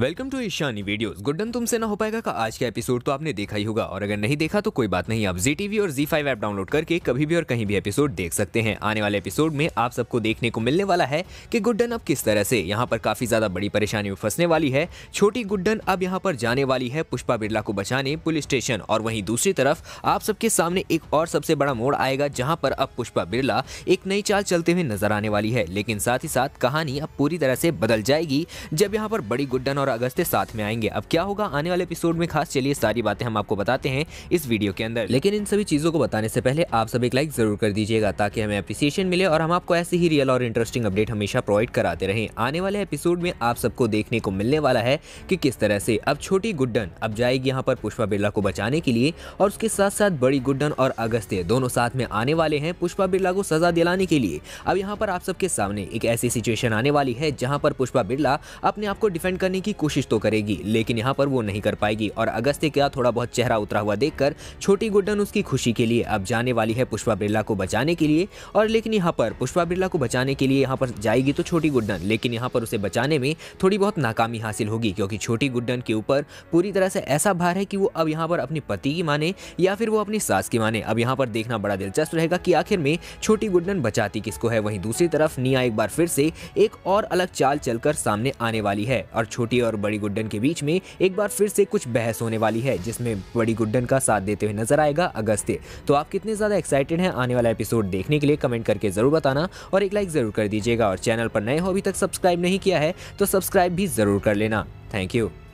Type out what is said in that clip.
welcome to Ishani videos Guddan तुमसे ना हो पाएगा का आज का एपिसोड तो आपने देखा ही होगा और अगर नहीं देखा तो कोई बात नहीं आप जी टीवी और जी फाइव ऐप डाउनलोड करके कभी भी और कहीं भी एपिसोड देख सकते हैं आने वाले एपिसोड में आप सबको देखने को मिलने वाला है कि गुड्डन अब किस तरह से यहाँ पर काफी ज्यादा बड़ी परेशानी में फंसने वाली है छोटी गुड्डन अब यहाँ पर जाने वाली है पुष्पा बिरला को बचाने पुलिस स्टेशन और वहीं दूसरी तरफ आप सबके सामने एक और सबसे बड़ा मोड़ आएगा जहाँ पर अब पुष्पा बिरला एक नई चाल चलते हुए नजर आने वाली है लेकिन साथ ही साथ कहानी अब पूरी तरह से बदल जाएगी जब यहाँ पर बड़ी गुड्डन और और अगस्त साथ में आएंगे अब क्या होगा आने वाले एपिसोड में खास चलिए सारी बातें हम आपको बताते हैं इस वीडियो के अंदर लेकिन इन सभी चीजों को बताने से पहले आप सब एक लाइक जरूर कर दीजिएगा ताकि हमें अप्रिसिएशन मिले और हम आपको ऐसे ही रियल और इंटरेस्टिंग अपडेट हमेशा प्रोवाइड कराते रहे आने वाले एपिसोड में आप सबको देखने को मिलने वाला है कि किस तरह से अब छोटी गुड्डन अब जाएगी यहाँ पर पुष्पा बिरला को बचाने के लिए और उसके साथ साथ बड़ी गुड्डन और अगस्त दोनों साथ में आने वाले हैं पुष्पा बिरला को सजा दिलाने के लिए अब यहाँ पर आप सबके सामने एक ऐसी सिचुएशन आने वाली है जहाँ पर पुष्पा बिरला अपने आप को डिफेंड करने की कोशिश तो करेगी लेकिन यहाँ पर वो नहीं कर पाएगी और अगस्त्य का थोड़ा बहुत चेहरा उतरा हुआ देखकर छोटी गुड्डन उसकी खुशी के लिए अब जाने वाली है पुष्पा बिरला को बचाने के लिए और लेकिन यहाँ पर पुष्पा बिरला को बचाने के लिए यहाँ पर जाएगी तो छोटी गुड्डन लेकिन यहाँ पर उसे बचाने में थोड़ी बहुत नाकामी हासिल होगी क्योंकि छोटी गुड्डन के ऊपर पूरी तरह से ऐसा भार है कि वो अब यहाँ पर अपने पति की माने या फिर वो अपनी सास की माने अब यहाँ पर देखना बड़ा दिलचस्प रहेगा कि आखिर में छोटी गुड्डन बचाती किसको है वहीं दूसरी तरफ निया एक बार फिर से एक और अलग चाल चलकर सामने आने वाली है और छोटी और बड़ी गुड्डन के बीच में एक बार फिर से कुछ बहस होने वाली है जिसमें बड़ी गुड्डन का साथ देते हुए नजर आएगा अगस्त्य तो आप कितने ज़्यादा एक्साइटेड हैं आने वाला एपिसोड देखने के लिए कमेंट करके ज़रूर बताना और एक लाइक ज़रूर कर दीजिएगा और चैनल पर नए हो अभी तक सब्सक्राइब नहीं किया है तो सब्सक्राइब भी ज़रूर कर लेना थैंक यू